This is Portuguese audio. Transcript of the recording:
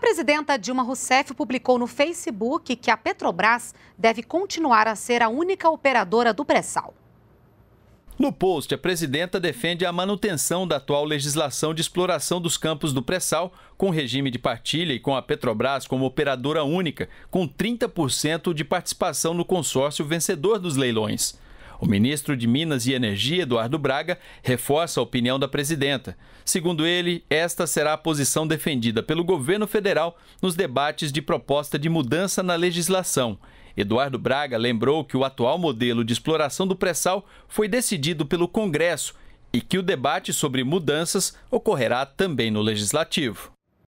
presidenta Dilma Rousseff publicou no Facebook que a Petrobras deve continuar a ser a única operadora do pré-sal. No post, a presidenta defende a manutenção da atual legislação de exploração dos campos do pré-sal, com regime de partilha e com a Petrobras como operadora única, com 30% de participação no consórcio vencedor dos leilões. O ministro de Minas e Energia, Eduardo Braga, reforça a opinião da presidenta. Segundo ele, esta será a posição defendida pelo governo federal nos debates de proposta de mudança na legislação. Eduardo Braga lembrou que o atual modelo de exploração do pré-sal foi decidido pelo Congresso e que o debate sobre mudanças ocorrerá também no Legislativo.